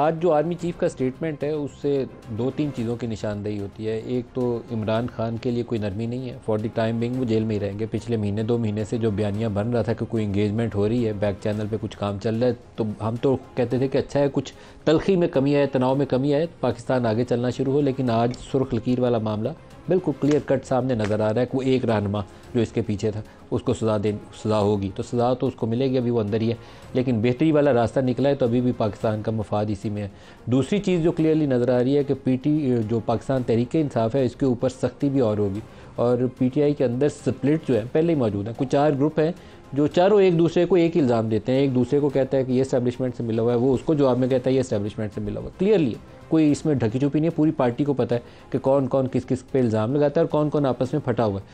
आज जो army chief का स्टेटमेंट है उससे दो तीन चीज़ों की निशानदेही होती है एक तो इमरान खान के लिए कोई नरमी नहीं है फॉर द टाइम बिंग वो जेल में ही रहेंगे पिछले महीने दो महीने से जो बयानियाँ बन रहा था कि कोई इंगेजमेंट हो रही है बैक चैनल पे कुछ काम चल रहा है तो हम तो कहते थे कि अच्छा है कुछ तलखी में कमी आए तनाव में कमी आए पाकिस्तान आगे चलना शुरू हो लेकिन आज सुरख लकीर वाला मामला बिल्कुल क्लियर कट सामने नज़र आ रहा है कि वो एक रहनमा जो इसके पीछे था उसको सज़ा दे सज़ा होगी तो सज़ा तो उसको मिलेगी अभी वो अंदर ही है लेकिन बेहतरी वाला रास्ता निकला है तो अभी भी पाकिस्तान का मफाद इसी में है दूसरी चीज़ जो क्लियरली नज़र आ रही है कि पीटी जो पाकिस्तान तहरीक इंसाफ है इसके ऊपर सख्ती भी और होगी और पीटीआई के अंदर स्प्लिट जो है पहले ही मौजूद है कुछ चार ग्रुप हैं जो चारों एक दूसरे को एक इल्ज़ाम देते हैं एक दूसरे को कहता है कि ये स्टैब्लिशमेंट से मिला हुआ है वो उसको जवाब में कहता है ये स्टैब्लिशमेंट से मिला हुआ क्लियरली कोई इसमें ढकी छुपी नहीं है पूरी पार्टी को पता है कि कौन कौन किस किस पे इल्ज़ाम लगाता है और कौन कौन आपस में फटा हुआ है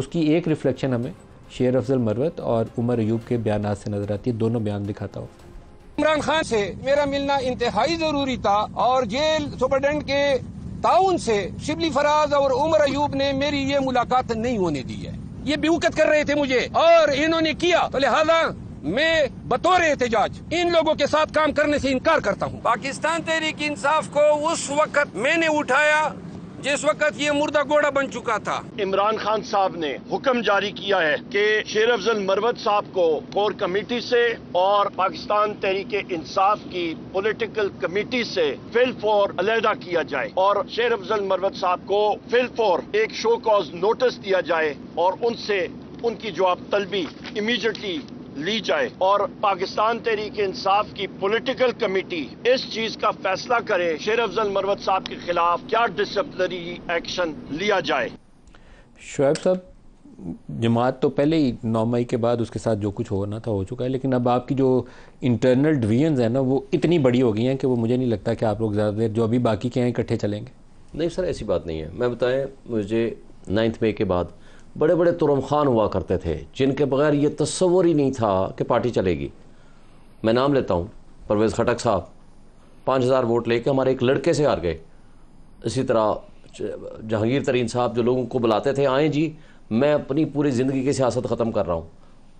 उसकी एक रिफ्लेक्शन हमें शेर अफजल मरवत और उमर अयूब के बयान से नजर आती है दोनों बयान दिखाता हूँ इमरान खान से मेरा मिलना इंतहाई जरूरी था और जेल सुपरटेंडेंट के ताउन से शिबली फराज और उमर अयूब ने मेरी ये मुलाकात नहीं होने दी है ये बेवकत कर रहे थे मुझे और इन्होंने किया तो लिहाजा मैं बतौर एहतजाज इन लोगों के साथ काम करने से इनकार करता हूँ पाकिस्तान तहरीक इंसाफ को उस वक्त मैंने उठाया जिस वक्त ये मुर्दा घोड़ा बन चुका था इमरान खान साहब ने हुक्म जारी किया है कि शेर अफजल मरवत साहब को कोर कमेटी से और पाकिस्तान तहरीक इंसाफ की पॉलिटिकल कमेटी से फिल फॉर अलहदा किया जाए और शेर अफजल मरवत साहब को फिल फॉर एक शो कॉज नोटिस दिया जाए और उनसे उनकी जवाब तलबी इमीजिएटली ली जाए और पाकिस्तान तहरीक इंसाफ की पोलिटिकल कमेटी इस चीज का फैसला करे शेर अफजल मरवत साहब के खिलाफ क्या डिसप्लिनरी एक्शन लिया जाए शुएब साहब जमात तो पहले ही नौ मई के बाद उसके साथ जो कुछ होना था हो चुका है लेकिन अब आपकी जो इंटरनल डिवीजन है ना वो इतनी बड़ी हो गई हैं कि वो मुझे नहीं लगता कि आप लोग ज़्यादा देर जो अभी बाकी के हैं इकट्ठे चलेंगे नहीं सर ऐसी बात नहीं है मैं बताएं मुझे नाइन्थ मई के बाद बड़े बड़े तुरम खान हुआ करते थे जिनके बगैर ये तस्वर ही नहीं था कि पार्टी चलेगी मैं नाम लेता हूँ परवेज़ खटक साहब पाँच हज़ार वोट लेके हमारे एक लड़के से हार गए इसी तरह जहांगीर तरीन साहब जो लोगों को बुलाते थे आए जी मैं अपनी पूरी ज़िंदगी की सियासत ख़त्म कर रहा हूँ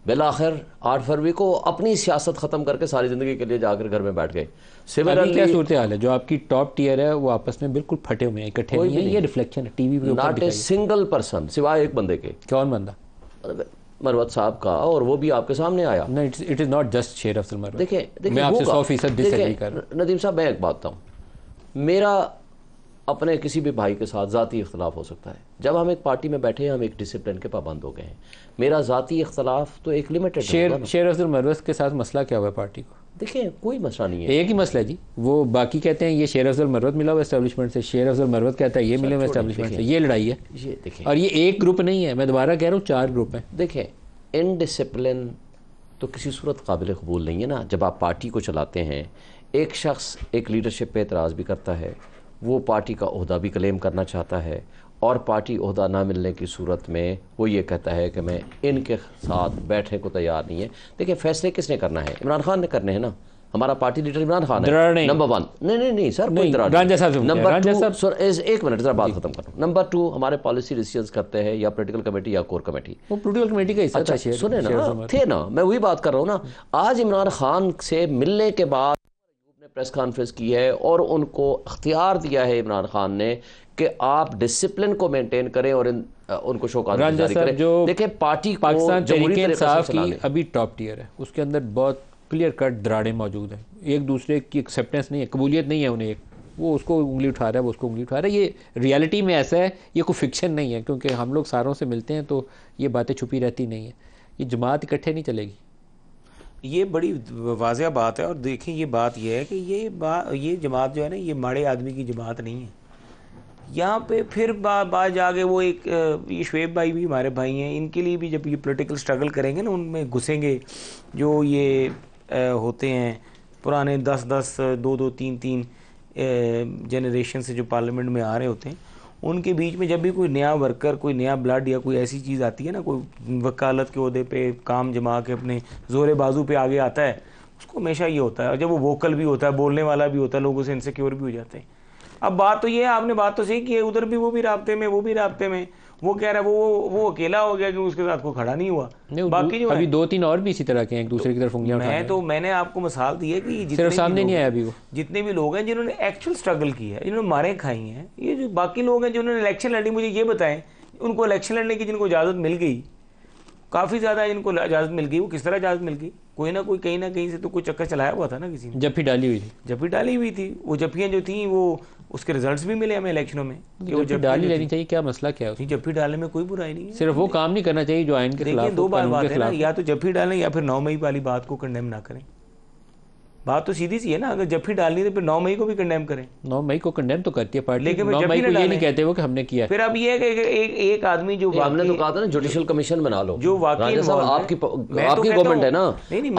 बिलाखिर आठ फरवरी को अपनी सियासत ख़त्म करके सारी ज़िंदगी के लिए जाकर घर में बैठ गए सिमिलरली क्या सूरत हाल है जो आपकी टॉप टीयर है वो आपस में बिल्कुल फटे हुए हैं इकट्ठे नहीं ये रिफ्लेक्शन है TV not a single person सिवाय एक बंदे के कौन बंदा मरवत साहब का और वो भी आपके सामने आया इट इज़ नॉट जस्ट शेर अफसल देखिए मैं आपसे सौ फीसद नदीम साहब मैं एक बात बताऊँ मेरा अपने किसी भी भाई के साथ ज़ाती इख्तलाफ हो सकता है जब हम एक पार्टी में बैठे हैं हम एक डिसिप्लिन के पाबंद हो गए हैं मेरा ज़ाती इख्तलाफ तो एक लिमिटेड शेर शेर अफजल मरवस के साथ मसला क्या हुआ पार्टी को देखें कोई मसला नहीं है एक ही मसला है जी वो बाकी कहते हैं ये शेर अफजल मरवत मिला हुआ इस्टेब्लिशमेंट से शेर अफजल मरवत कहता है ये मिले हुआ इस्टेब्लिशमेंट से ये लड़ाई है ये देखें और ये एक ग्रुप नहीं है मैं दोबारा कह रहा हूँ चार ग्रुप हैं देखें इनडिसिप्लिन तो किसी सूरत काबिल कबूल नहीं है ना जब आप पार्टी को चलाते हैं एक शख्स एक लीडरशिप पे एतराज़ भी करता है वो पार्टी का अहदा भी क्लेम करना चाहता है और पार्टी अहदा ना मिलने की सूरत में वो ये कहता है कि मैं इनके साथ बैठने को तैयार नहीं है देखिए फैसले किसने करना है इमरान खान ने करने हैं ना हमारा पार्टी लीडर इमरान खान है नंबर वन नहीं नहीं नहीं सर नहीं, कोई नंबर एक मिनट जरा बात खत्म करो नंबर टू हमारे पॉलिसी डिसीजन करते हैं या पोलिटिकल कमेटी या कोर कमेटी वो पोलिटिकल कमेटी का अच्छा सुने ना थे ना मैं वही बात कर रहा हूँ ना आज इमरान खान से मिलने के बाद प्रेस कॉन्फ्रेंस की है और उनको अख्तियार दिया है इमरान खान ने कि आप डिसिप्लिन को मेंटेन करें और इन, उनको शोका करें जो देखिए पार्टी पाकिस्तान की अभी टॉप टीयर है उसके अंदर बहुत क्लियर कट दराड़े मौजूद हैं एक दूसरे की एक्सेप्टेंस नहीं है कबूलियत नहीं है उन्हें एक वो उसको उंगली उठा रहा है वो उसको उंगली उठा रहा है ये रियलिटी में ऐसा है ये कोई फिक्शन नहीं है क्योंकि हम लोग सारों से मिलते हैं तो ये बातें छुपी रहती नहीं है ये जमात इकट्ठे नहीं चलेगी ये बड़ी वाजह बात है और देखें ये बात यह है कि ये ये जमात जो है ना ये माड़े आदमी की जमात नहीं है यहाँ पे फिर बा, बाज वो एक ये शुएब भाई भी हमारे भाई हैं इनके लिए भी जब ये पॉलिटिकल स्ट्रगल करेंगे ना उनमें घुसेंगे जो ये होते हैं पुराने दस दस दो दो तीन तीन जनरेशन से जो पार्लियामेंट में आ रहे होते हैं उनके बीच में जब भी कोई नया वर्कर कोई नया ब्लड या कोई ऐसी चीज़ आती है ना कोई वकालत के अहदे पे काम जमा के अपने जोर बाजू पे आगे आता है उसको हमेशा ये होता है और जब वो वोकल भी होता है बोलने वाला भी होता है लोगों से इनसिक्योर भी हो जाते हैं अब बात तो ये है आपने बात तो सही की है उधर भी वो भी रबते में वो भी रबते में वो कह रहा है वो वो अकेला हो गया कि उसके साथ कोई खड़ा नहीं हुआ बाकी जो अभी दो तीन और भी इसी तरह के हैं एक दूसरे की तरफ उंगलियां मैं तो मैंने आपको मिसाल दी है कि सिर्फ सामने नहीं आया अभी वो जितने भी लोग हैं जिन्होंने एक्चुअल स्ट्रगल की है जिन्होंने मारे खाई हैं ये जो बाकी लोग हैं जिन्होंने इलेक्शन लड़ी मुझे ये बताएं उनको इलेक्शन लड़ने की जिनको इजाज़त मिल गई काफ़ी ज़्यादा जिनको इजाज़त मिल गई वो किस तरह इजाज़त मिल गई कोई ना कोई कहीं ना कहीं से तो कोई चक्कर चलाया हुआ था ना किसी ने जफी डाली हुई थी जफी डाली हुई थी वो जफियाँ जो थी वो उसके रिजल्ट्स भी मिले हमें इलेक्शनों में कि वो जफी डाली लेनी चाहिए क्या मसला क्या है जफी डालने में कोई बुराई नहीं है सिर्फ वो काम नहीं करना चाहिए जो आयन के खिलाफ दो बार बात है ना या तो जफी डालें या फिर नौ मई वाली बात को कंडेम ना करें बात तो सीधी सी है ना अगर जब भी डालनी है तो फिर नौ मई को भी कंडेम करें नौ मई को कंडेम तो करती है पार्टी लेकिन नौ मई को ये नहीं कहते वो कि हमने किया फिर अब ये है कि एक एक आदमी जो हमने तो कहा था ना जुडिशियल कमीशन बना लो जो वाकई आपकी तो आपकी गवर्नमेंट है ना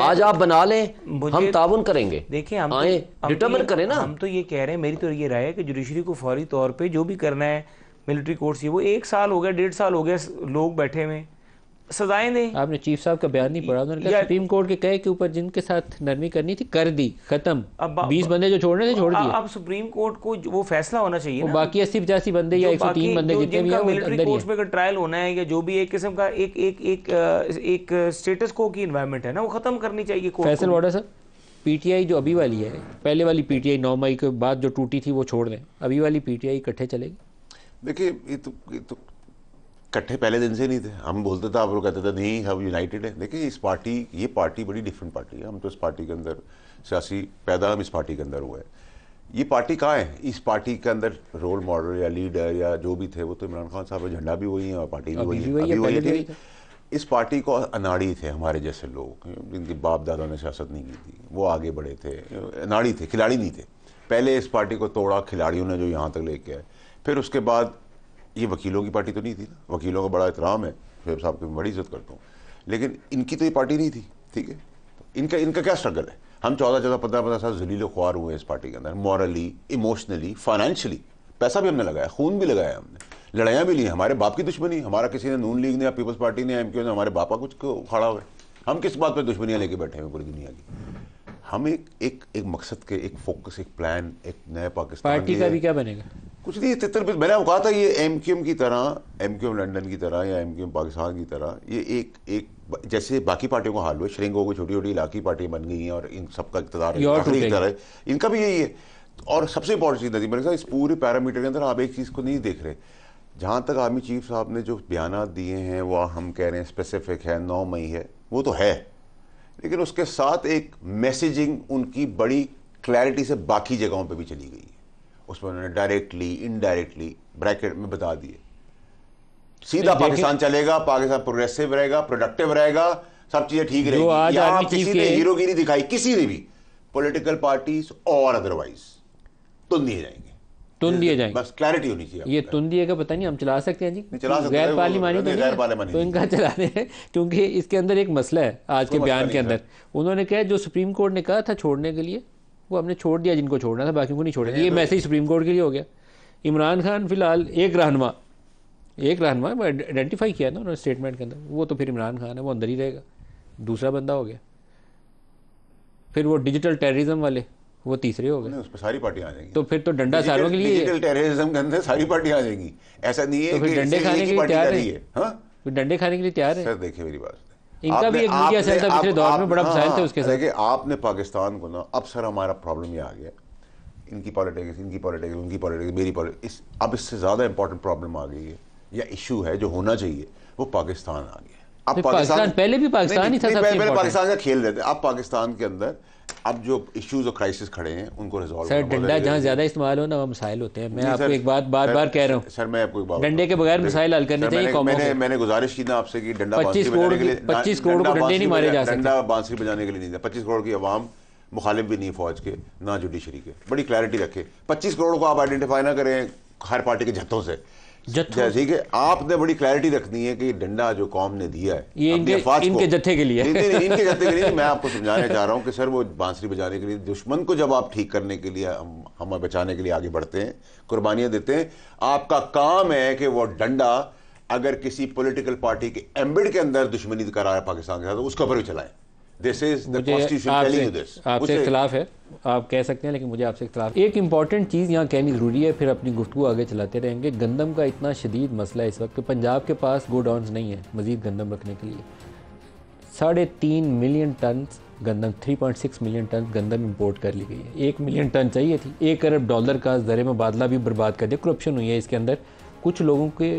आज तो- आप बना लें हम ताउन करेंगे देखिए हम आए डिटर्मन करें ना हम तो ये कह रहे हैं मेरी तो ये राय है कि जुडिशरी को फौरी तौर पर जो भी करना है मिलिट्री कोर्ट से वो एक साल हो गया डेढ़ साल हो गया लोग बैठे हुए सजाएं दें आपने चीफ साहब का बयान नहीं पढ़ा उन्होंने सुप्रीम कोर्ट के कहे के ऊपर जिनके साथ नरमी करनी थी कर दी खत्म अब बीस बंदे जो छोड़ने थे छोड़ दिए अब सुप्रीम कोर्ट को वो फैसला होना चाहिए बाकी अस्सी पचासी बंदे या एक सौ तीन बंदे जितने भी मिलिट्री कोर्ट्स में ट्रायल होना है या जो भी एक किस्म का एक एक एक एक स्टेटस को की इन्वायरमेंट है ना वो खत्म करनी चाहिए फैसल वाडा सर पीटीआई जो अभी वाली है पहले वाली पीटीआई नौ मई के बाद जो टूटी थी वो छोड़ दें अभी वाली पीटीआई इकट्ठे चलेगी देखिए ये तो, तो- इकट्ठे पहले दिन से नहीं थे हम बोलते थे आप लोग कहते थे नहीं हम यूनाइटेड है देखिए इस पार्टी ये पार्टी बड़ी डिफरेंट पार्टी है हम तो इस पार्टी के अंदर सियासी पैदा हम इस पार्टी के अंदर हुए हैं ये पार्टी कहाँ है इस पार्टी के अंदर रोल मॉडल या लीडर या जो भी थे वो तो इमरान खान साहब झंडा भी वही है और पार्टी भी वही है अभी वही थी तो इस पार्टी को अनाड़ी थे हमारे जैसे लोग जिनके बाप दादा ने सियासत नहीं की थी वो आगे बढ़े थे अनाड़ी थे खिलाड़ी नहीं थे पहले इस पार्टी को तोड़ा खिलाड़ियों ने जो यहाँ तक लेके आए फिर उसके बाद ये वकीलों की पार्टी तो नहीं थी ना वकीलों का बड़ा एहतराम है शेब साहब की बड़ी इज्जत करता हूँ लेकिन इनकी तो ये पार्टी नहीं थी ठीक है इनका इनका क्या स्ट्रगल है हम चौदह चौदह पंद्रह पंद्रह साल जलीलो ख्वार हुए इस पार्टी के अंदर मॉरली इमोशनली फाइनेंशियली पैसा भी हमने लगाया खून भी लगाया हमने लड़ाइयाँ भी ली हमारे बाप की दुश्मनी हमारा किसी ने नून लीग ने या पीपल्स पार्टी ने एम ने हमारे बापा कुछ खड़ा हुआ हम किस बात पर दुश्मनियाँ लेके बैठे हैं पूरी दुनिया की हम एक एक एक मकसद के एक फोकस एक प्लान एक नए पाकिस्तान पार्टी का भी क्या बनेगा कुछ नहीं तितर बितर मैंने आपको कहा था ये एम की तरह एम क्यू एम लंडन की तरह या एम पाकिस्तान की तरह ये एक एक जैसे बाकी पार्टियों का हाल हुआ श्रृंगों की छोटी छोटी इलाकी पार्टियाँ बन गई हैं और इन सबका इकतदार है इनका भी यही है और सबसे इंपॉर्टेंट चीज़ नदी मेरे इस पूरे पैरामीटर के अंदर आप एक चीज़ को नहीं देख रहे जहाँ तक आर्मी चीफ साहब ने जो बयान दिए हैं वह हम कह रहे हैं स्पेसिफिक है नौ मई है वो तो है लेकिन उसके साथ एक मैसेजिंग उनकी बड़ी क्लैरिटी से बाकी जगहों पर भी चली गई उसमें उन्होंने डायरेक्टली इनडायरेक्टली ब्रैकेट में बता दिए सीधा पाकिस्तान चलेगा पाकिस्तान प्रोग्रेसिव रहेगा प्रोडक्टिव रहेगा सब चीजें ठीक रहेगी किसी ने हीरोगिरी दिखाई किसी ने भी पोलिटिकल पार्टी और अदरवाइज तुम दिए जाएंगे तुन दिए जाएंगे बस क्लैरिटी होनी चाहिए ये तुन दिए का पता नहीं हम चला सकते हैं जी चला सकते गैर पार्लिमानी तो गैर तो इनका चलाने क्योंकि इसके अंदर एक मसला है आज के बयान के अंदर उन्होंने कहा जो सुप्रीम कोर्ट ने कहा था छोड़ने के लिए को हमने छोड़ दिया जिनको छोड़ना था बाकी को नहीं छोड़ा ये तो मैसेज सुप्रीम कोर्ट के लिए हो गया इमरान खान फिलहाल एक रहनमा एक रहनमा आइडेंटिफाई किया ना उन्होंने स्टेटमेंट के अंदर वो तो फिर इमरान खान है वो अंदर ही रहेगा दूसरा बंदा हो गया फिर वो डिजिटल टेररिज्म वाले वो तीसरे हो गए उस पर सारी पार्टियां आ जाएंगी तो फिर तो डंडा सारों के लिए डिजिटल टेररिज्म के अंदर सारी पार्टियां आ जाएंगी ऐसा नहीं है तो फिर हाँ? डंडे खाने के लिए तैयार है डंडे खाने के लिए तैयार है सर देखिए मेरी बात इनका भी एक मीडिया था पिछले दौर में बड़ा फसायल थे हाँ, उसके साथ आपने पाकिस्तान को ना अब सर हमारा प्रॉब्लम ये आ गया इनकी पॉलिटिक्स इनकी पॉलिटिक्स उनकी पॉलिटिक्स मेरी पॉलिटिक्स अब इससे ज़्यादा इंपॉर्टेंट प्रॉब्लम आ गई है या इशू है जो होना चाहिए वो पाकिस्तान आ गया अब पाकिस्तान पहले भी पाकिस्तान ही था पाकिस्तान का खेल देते अब पाकिस्तान के अंदर अब जो इश्यूज और क्राइसिस खड़े हैं उनको रिजॉल्व सर डंडा जहाँ ज्यादा इस्तेमाल हो ना वहाँ मसाइल होते हैं मैं आपको एक बात बार बार कह रहा हूँ सर मैं आपको एक बात डंडे के बगैर मसाइल हल करने चाहिए मैंने मैंने गुजारिश की ना आपसे कि डंडा पच्चीस करोड़ के लिए पच्चीस करोड़ डंडे नहीं मारे जा सकते डंडा बांसुरी बजाने के लिए नहीं था पच्चीस करोड़ की आवाम मुखालिफ भी नहीं फौज के ना जुडिशरी के बड़ी क्लैरिटी रखे पच्चीस करोड़ को आप आइडेंटिफाई ना करें हर पार्टी के झत्तों से जैसे कि आपने बड़ी क्लैरिटी रखनी है कि डंडा जो कौम ने दिया है ये इनके, इनके जत्थे के लिए नहीं, नहीं, नहीं, इनके जत्थे के लिए मैं आपको समझाना चाह रहा हूँ कि सर वो बांसुरी बजाने के लिए दुश्मन को जब आप ठीक करने के लिए हम हमें बचाने के लिए आगे बढ़ते हैं कुर्बानियां देते हैं आपका काम है कि वो डंडा अगर किसी पोलिटिकल पार्टी के एम्बिड के अंदर दुश्मनी करा है पाकिस्तान के साथ उसके ऊपर भी चलाएं आपसे खिलाफ है आप कह सकते हैं लेकिन मुझे आपसे खिलाफ एक इम्पॉर्टेंट चीज़ यहाँ कहनी ज़रूरी है फिर अपनी गुफ्तु आगे चलाते रहेंगे गंदम का इतना शदीद मसला इस वक्त पंजाब के पास गोडाउन नहीं है मज़ीद गंदम रखने के लिए साढ़े तीन मिलियन टन गंदम 3.6 मिलियन टन गंदम इंपोर्ट कर ली गई है एक मिलियन टन चाहिए थी एक अरब डॉलर का ज़र मुबादला भी बर्बाद कर दिया करप्शन हुई है इसके अंदर कुछ लोगों के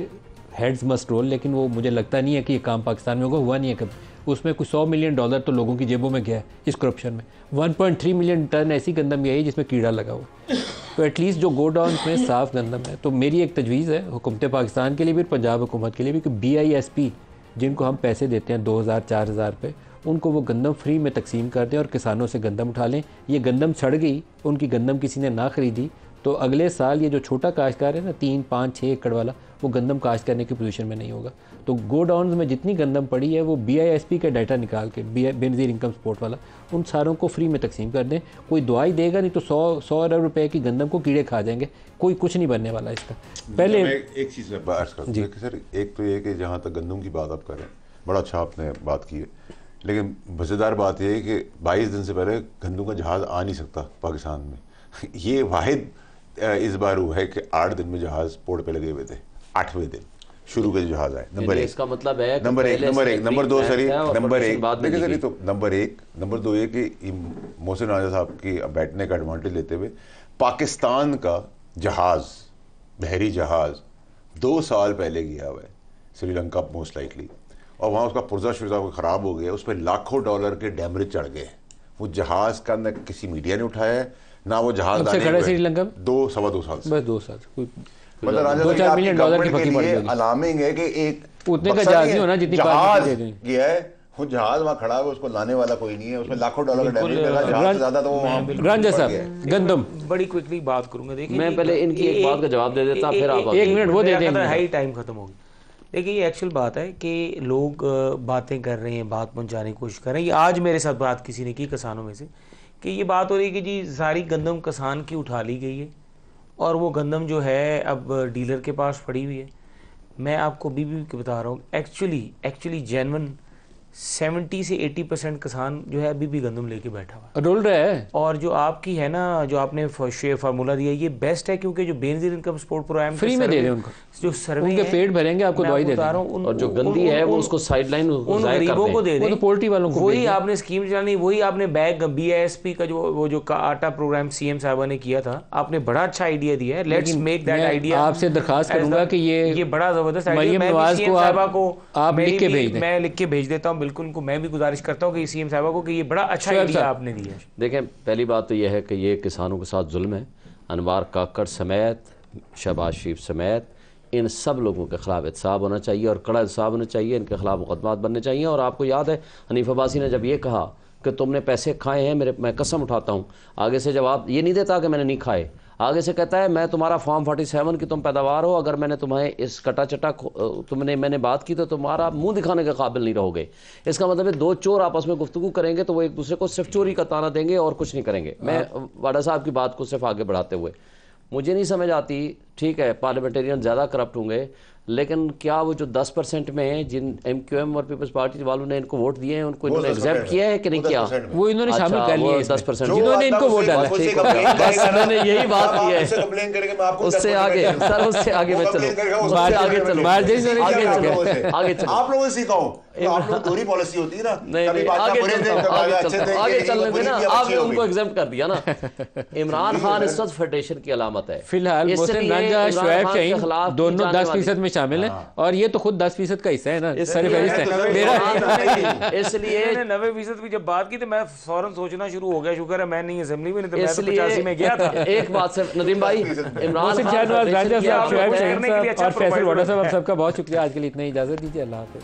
हेड्स मस्ट रोल लेकिन वो मुझे लगता नहीं है कि ये काम पाकिस्तान में होगा हुआ नहीं है कभी उसमें कुछ सौ मिलियन डॉलर तो लोगों की जेबों में गया है इस करप्शन में 1.3 मिलियन टन ऐसी गंदम गई है जिसमें कीड़ा लगा हुआ तो एटलीस्ट जो गोडाउन में साफ गंदम है तो मेरी एक तजवीज़ है हुकूमत पाकिस्तान के लिए भी और पंजाब हुकूमत के लिए भी कि बी जिनको हम पैसे देते हैं दो हज़ार चार हज़ार पे उनको वो गंदम फ्री में तकसीम कर दें और किसानों से गंदम उठा लें ये गंदम सड़ गई उनकी गंदम किसी ने ना खरीदी तो अगले साल ये जो छोटा काश्तकार है ना तीन पाँच छः एकड़ वाला वो गंदम काश्त करने की पोजीशन में नहीं होगा तो गोडाउन में जितनी गंदम पड़ी है वो बी का डाटा निकाल के बेनजीर इनकम सपोर्ट वाला उन सारों को फ्री में तकसीम कर दें कोई दवाई देगा नहीं तो सौ सौ अरब रुपए की गंदम को कीड़े खा जाएंगे कोई कुछ नहीं बनने वाला इसका पहले एक चीज़ में बात जी सर एक तो ये कि जहाँ तक गंदम की बात आप करें बड़ा अच्छा आपने बात की है लेकिन मज़ेदार बात यह है कि बाईस दिन से पहले गंदम का जहाज़ आ नहीं सकता पाकिस्तान में ये वाहिद इस बार हुआ है कि आठ दिन में जहाज पोर्ट पे लगे हुए थे आठवें दिन शुरू के जहाज आए नंबर एक इसका मतलब है नंबर एक नंबर एक नंबर दो सर नंबर एक देखिए सर तो नंबर एक नंबर दो ये कि मोहसिन राजा साहब की बैठने का एडवांटेज लेते हुए पाकिस्तान का जहाज बहरी जहाज दो साल पहले गया हुआ है श्रीलंका मोस्ट लाइकली और वहाँ उसका पुर्जा शुर्जा ख़राब हो गया उस पर लाखों डॉलर के डैमरेज चढ़ गए वो जहाज़ का न किसी मीडिया ने उठाया है ना वो जहाज श्रीलंका दो सवा दो साल बस दो साल मतलब दो चार मिलियन डॉलर की फकी पड़ गई अलार्मिंग है कि एक उतने का जहाज नहीं होना जितनी जहाज ये है वो जहाज वहाँ खड़ा है उसको लाने वाला कोई नहीं है उसमें लाखों डॉलर का डैमेज ज्यादा तो गंदम बड़ी क्विकली बात करूंगा देखिए मैं पहले इनकी एक बात का जवाब दे देता फिर आप एक मिनट वो दे देंगे हाई टाइम खत्म होगी देखिए ये एक्चुअल बात है कि लोग बातें कर रहे हैं बात पहुंचाने की कोशिश कर रहे हैं ये आज मेरे साथ बात किसी ने की किसानों में से कि ये बात हो रही है कि जी सारी गंदम किसान की उठा ली गई है और वो गंदम जो है अब डीलर के पास पड़ी हुई है मैं आपको बीबी के बता रहा हूँ एक्चुअली एक्चुअली जेनवन सेवेंटी से एटी परसेंट किसान जो है अभी भी गंदम लेके बैठा हुआ डोल रहा है और जो आपकी है ना जो आपने शेयर फार्मूला दिया ये बेस्ट है क्योंकि जो Benazir income support program free में दे रहे हैं उनको जो सर्वे उनके पेट भरेंगे आपको दवाई दे रहा और जो गंदी है वो उसको साइड लाइन उन गरीबों को दे तो दें पोल्ट्री वालों को वही आपने स्कीम चलानी वही आपने बैग बी का जो वो जो आटा प्रोग्राम सी एम साहबा ने किया था आपने बड़ा अच्छा आइडिया दिया है लेट्स मेक दैट आइडिया आपसे दरखास्त करूंगा कि ये ये बड़ा जबरदस्त आइडिया मैं लिख के भेज देता हूँ बिल्कुल उनको मैं भी गुजारिश करता हूँ कि सी एम साहबा को कि ये बड़ा अच्छा आइडिया आपने दिया देखें पहली बात तो यह है कि ये किसानों के साथ जुल्म है अनवार काकड़ समेत शहबाज शरीफ समेत इन सब लोगों के ख़िलाफ़ एहतसाब होना चाहिए और कड़ा एहसाब होना चाहिए इनके ख़िलाफ़ मुकदमा बनने चाहिए और आपको याद है हनीफ अब्बासी ने जब ये कहा कि तुमने पैसे खाए हैं मेरे मैं कसम उठाता हूँ आगे से जवाब ये नहीं देता कि मैंने नहीं खाए आगे से कहता है मैं तुम्हारा फॉर्म फोर्टी सेवन की तुम पैदावार हो अगर मैंने तुम्हें इस कटा चटा तुमने मैंने बात की तो तुम्हारा मुंह दिखाने के काबिल नहीं रहोगे इसका मतलब है दो चोर आपस में गुफ्तु करेंगे तो वो एक दूसरे को सिर्फ चोरी का ताना देंगे और कुछ नहीं करेंगे मैं हाँ। वाडा साहब की बात को सिर्फ आगे बढ़ाते हुए मुझे नहीं समझ आती ठीक है पार्लियामेंटेरियन ज़्यादा करप्ट होंगे लेकिन क्या वो जो दस परसेंट में है जिन एम क्यू एम और पीपल्स पार्टी वालों ने इनको वोट दिए हैं उनको इन्होंने एग्जाम किया है कि नहीं किया वो इन्होंने अच्छा, शामिल कर लिया दस परसेंट जिन्होंने इनको वोट डाला यही बात की है उससे आगे सर उससे आगे मैं चलो आगे चलो आगे चलो आगे चलो आप लोगों से सीखा पॉलिसी होती है ना नहीं आगे आगे चलने इमरान खान इस वक्त फेडरेशन की अलामत है फिलहाल दोनों दस फीसद में शामिल है हाँ। और ये तो खुद दस फीसद का हिस्सा है ना सर तो मेरा तो इसलिए नब्बे फीसद की जब बात की तो मैं फौरन सोचना शुरू हो गया शुक्र है मैं नहीं असेंबली तो में गया था एक बात सर नदीम भाई इमरान खान साहब अच्छा सबका बहुत शुक्रिया आज के लिए इतना इजाजत दीजिए अल्लाह